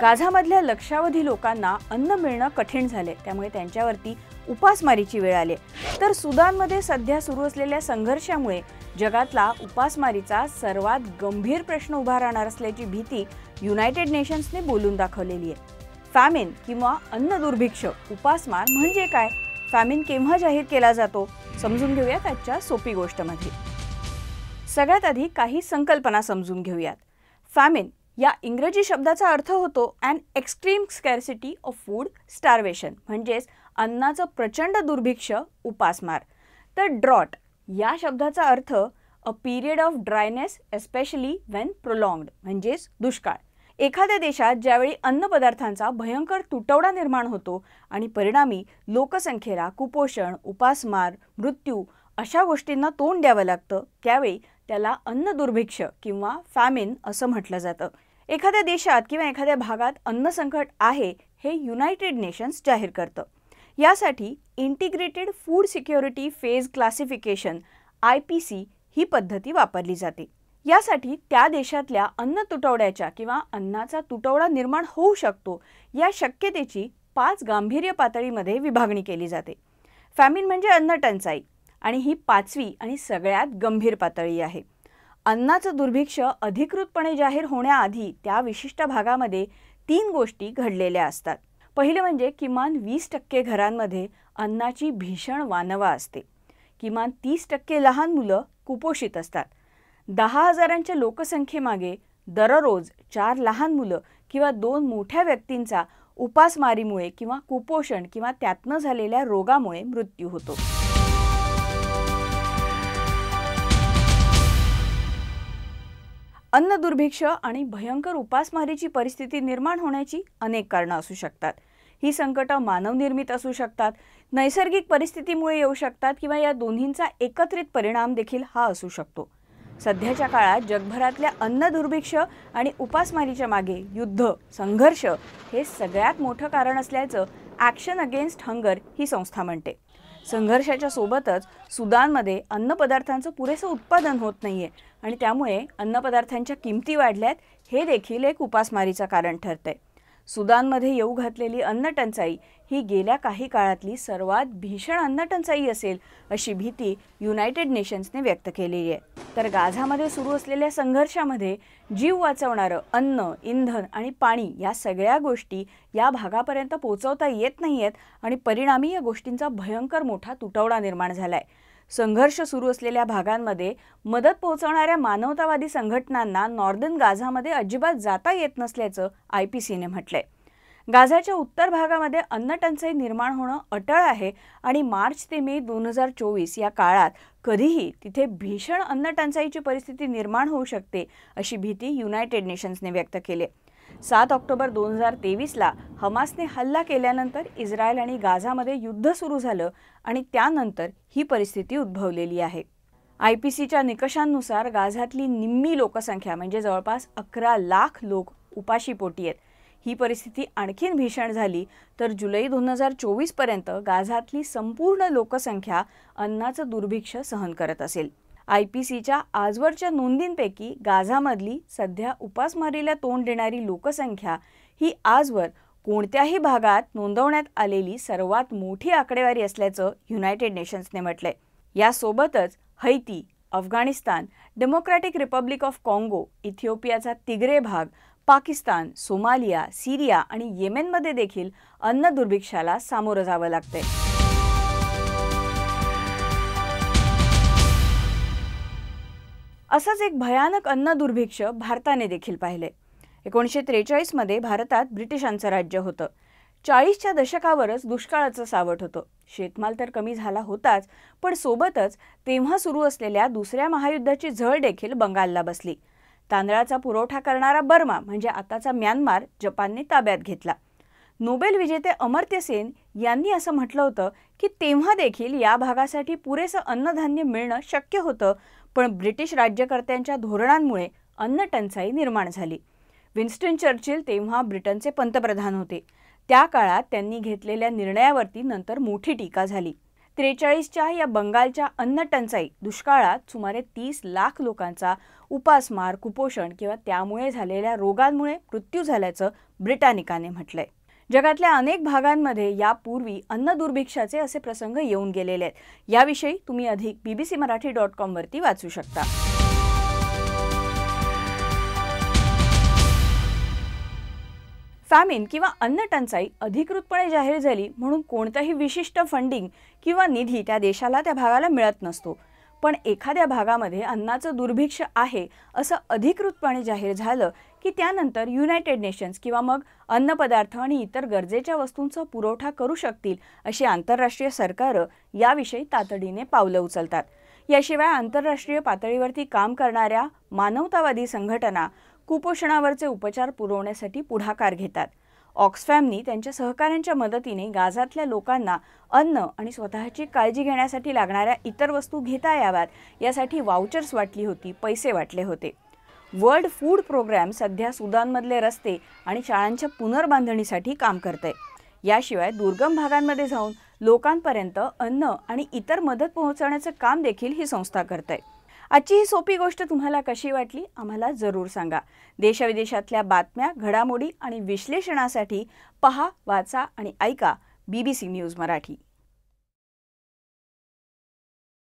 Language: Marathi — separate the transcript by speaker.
Speaker 1: गाझामधल्या लक्षावधी लोकांना अन्न मिळणं कठीण झाले त्यामुळे त्यांच्यावरती उपासमारीची वेळ आली तर सुदानमध्ये सध्या सुरू असलेल्या संघर्षामुळे जगातला उपासमारीचा सर्वात गंभीर प्रश्न उभा राहणार असल्याची भीती युनायटेड नेशन्सने बोलून दाखवलेली आहे फॅमिन किंवा अन्न दुर्भिक्ष उपासमार म्हणजे काय फॅमिन केव्हा जाहीर केला जातो समजून घेऊयात आजच्या सोपी गोष्टमध्ये सगळ्यात आधी काही संकल्पना समजून घेऊयात फॅमिन या इंग्रजी शब्दाचा अर्थ होतो and extreme scarcity of food starvation म्हणजेच अन्नाचं प्रचंड दुर्भिक्ष उपासमार तर ड्रॉट या शब्दाचा अर्थ a period of dryness especially when prolonged म्हणजेच दुष्काळ एखाद्या देशात ज्यावेळी अन्नपदार्थांचा भयंकर तुटवडा निर्माण होतो आणि परिणामी लोकसंख्येला कुपोषण उपासमार मृत्यू अशा गोष्टींना तोंड द्यावं लागतं त्यावेळी त्याला अन्न दुर्भिक्ष किंवा फॅमिन असं म्हटलं जातं एखाद्या देशात किंवा एखाद्या भागात अन्न संकट आहे हे युनायटेड नेशन्स जाहीर करतं यासाठी integrated food security phase classification I P C ही पद्धती वापरली जाते यासाठी त्या देशातल्या अन्न तुटवड्याच्या किंवा अन्नाचा तुटवडा निर्माण होऊ शकतो या शक्यतेची पाच गांभीर्य पातळीमध्ये विभागणी केली जाते फॅमिन म्हणजे अन्न टंचाई आणि ही पाचवी आणि सगळ्यात गंभीर पातळी आहे अन्नाचं दुर्भिक्ष अधिकृतपणे जाहीर होण्याआधी त्या विशिष्ट भागामध्ये तीन गोष्टी घडलेल्या असतात पहिलं म्हणजे किमान वीस टक्के घरांमध्ये अन्नाची भीषण वानवा असते किमान तीस टक्के लहान मुलं कुपोषित असतात दहा हजारांच्या लोकसंख्येमागे दररोज चार लहान मुलं किंवा दोन मोठ्या व्यक्तींचा उपासमारीमुळे किंवा कुपोषण किंवा त्यातनं झालेल्या रोगामुळे मृत्यू होतो अन्न दुर्भिक्ष आणि भयंकर उपासमारीची परिस्थिती निर्माण होण्याची अनेक कारणं असू शकतात ही संकटं मानवनिर्मित असू शकतात नैसर्गिक परिस्थितीमुळे येऊ शकतात किंवा या दोन्हींचा एकत्रित परिणाम देखील हा असू शकतो सध्याच्या काळात जगभरातल्या अन्न दुर्भिक्ष आणि उपासमारीच्या मागे युद्ध संघर्ष हे सगळ्यात मोठं कारण असल्याचं ॲक्शन अगेन्स्ट हंगर ही संस्था म्हणते संघर्षाच्या सोबतच सुदानमध्ये अन्नपदार्थांचं पुरेसं उत्पादन होत नाही आहे आणि त्यामुळे अन्नपदार्थांच्या किमती वाढल्यात हे देखील एक उपासमारीचं कारण ठरतं सुदानमध्ये येऊ घातलेली अन्नटंचाई ही गेल्या काही काळातली सर्वात भीषण अन्नटंचाई असेल अशी भीती युनायटेड नेशन्सने व्यक्त केली आहे तर गाझामध्ये सुरू असलेल्या संघर्षामध्ये जीव वाचवणारं अन्न इंधन आणि पाणी या सगळ्या गोष्टी या भागापर्यंत पोचवता येत नाही आहेत आणि परिणामी या गोष्टींचा भयंकर मोठा तुटवडा निर्माण झाला आहे संघर्ष सुरू असलेल्या भागांमध्ये मदत पोहोचवणाऱ्या मानवतावादी संघटनांना नॉर्दन गाझामध्ये अजिबात जाता येत नसल्याचं आय पी सीने म्हटलंय गाझाच्या उत्तर भागामध्ये अन्नटंचाई निर्माण होणं अटळ आहे आणि मार्च ते मे दोन हजार चोवीस या काळात कधीही तिथे भीषण अन्नटंचाईची परिस्थिती निर्माण होऊ शकते अशी भीती युनायटेड नेशन्सने व्यक्त केली सात ऑक्टोबर दोन हजार तेवीसला हमासने हल्ला केल्यानंतर इस्रायल आणि गाझामध्ये युद्ध सुरू झालं आणि त्यानंतर ही परिस्थिती उद्भवलेली आहे आय पी सीच्या निकषांनुसार गाझातली निम्मी लोकसंख्या म्हणजे जवळपास अकरा लाख लोक उपाशीपोटी आहेत ही परिस्थिती आणखीन भीषण झाली तर जुलै दोन हजार चोवीसपर्यंत गाझातली संपूर्ण लोकसंख्या अन्नाचं दुर्भिक्ष सहन करत असेल आय पी सीच्या आजवरच्या नोंदींपैकी गाझामधली सध्या उपासमारीला तोंड देणारी लोकसंख्या ही आजवर कोणत्याही भागात नोंदवण्यात आलेली सर्वात मोठी आकडेवारी असल्याचं युनायटेड नेशन्सने म्हटलंय यासोबतच Haiti Afghanistan Democratic Republic of Congo इथिओपियाचा तिग्रे भाग पाकिस्तान सोमालिया सिरिया आणि येमेनमध्ये देखील अन्न दुर्भिक्षाला सामोरं जावं लागतंय असंच एक भयानक अन्न दुर्भिक्ष भारताने देखील पाहिले एकोणीसशे त्रेचाळीसमध्ये भारतात ब्रिटिशांचं राज्य होतं चाळीसच्या दशकावरच दुष्काळाचं सावट होतं शेतमाल तर कमी झाला होताच पण सोबतच तेव्हा सुरू असलेल्या दुसऱ्या महायुद्धाची झळ देखील बंगालला बसली तांदळाचा पुरवठा करणारा बर्मा म्हणजे आताचा म्यानमार जपानने ताब्यात घेतला नोबेल विजेते अमर्त्य सेन यांनी असं म्हटलं होतं की तेव्हा देखील या भागासाठी पुरेसं अन्नधान्य मिळणं शक्य होतं पण ब्रिटिश राज्यकर्त्यांच्या धोरणांमुळे अन्नटंचाई निर्माण झाली विन्स्टन चर्चिल तेव्हा ब्रिटनचे पंतप्रधान होते त्या काळात त्यांनी घेतलेल्या निर्णयावरती नंतर मोठी टीका झाली त्रेचाळीसच्या या बंगालच्या अन्न टंचाई दुष्काळात सुमारे तीस लाख लोकांचा उपासमार कुपोषण किंवा त्यामुळे झालेल्या रोगांमुळे मृत्यू झाल्याचं ब्रिटानिकाने म्हटलंय जगातल्या अनेक भागांमध्ये यापूर्वी अन्न दुर्भिक्षाचे असे प्रसंग येऊन गेलेले आहेत याविषयी तुम्ही अधिक बीबीसी मराठी डॉट कॉमवरती वाचू शकता फॅमिन किंवा अन्न टंचाई अधिकृतपणे जाहीर झाली म्हणून कोणतंही विशिष्ट फंडिंग किंवा निधी त्या देशाला त्या भागाला मिळत नसतो पण एखाद्या भागामध्ये अन्नाचं दुर्भिक्ष आहे असं अधिकृतपणे जाहीर झालं की त्यानंतर युनायटेड नेशन्स किंवा मग अन्न पदार्थ आणि इतर गरजेच्या वस्तूंचा पुरवठा करू शकतील अशी आंतरराष्ट्रीय सरकारं याविषयी तातडीने पावलं उचलतात याशिवाय आंतरराष्ट्रीय पातळीवरती काम करणाऱ्या मानवतावादी संघटना कुपोषणावरचे उपचार पुरवण्यासाठी पुढाकार घेतात ऑक्सफॅमनी त्यांच्या सहकाऱ्यांच्या मदतीने गाजातल्या लोकांना अन्न आणि स्वतःची काळजी घेण्यासाठी लागणाऱ्या इतर वस्तू घेता याव्यात यासाठी वाउचर्स वाटली होती पैसे वाटले होते वर्ल्ड फूड प्रोग्रॅम सध्या सुदानमधले रस्ते आणि शाळांच्या पुनर्बांधणीसाठी काम करते याशिवाय दुर्गम भागांमध्ये जाऊन लोकांपर्यंत अन्न आणि इतर मदत पोहोचवण्याचं काम देखील ही संस्था करते आजची ही सोपी गोष्ट तुम्हाला कशी वाटली आम्हाला जरूर सांगा देशविदेशातल्या बातम्या घडामोडी आणि विश्लेषणासाठी पहा वाचा आणि ऐका बीबीसी न्यूज मराठी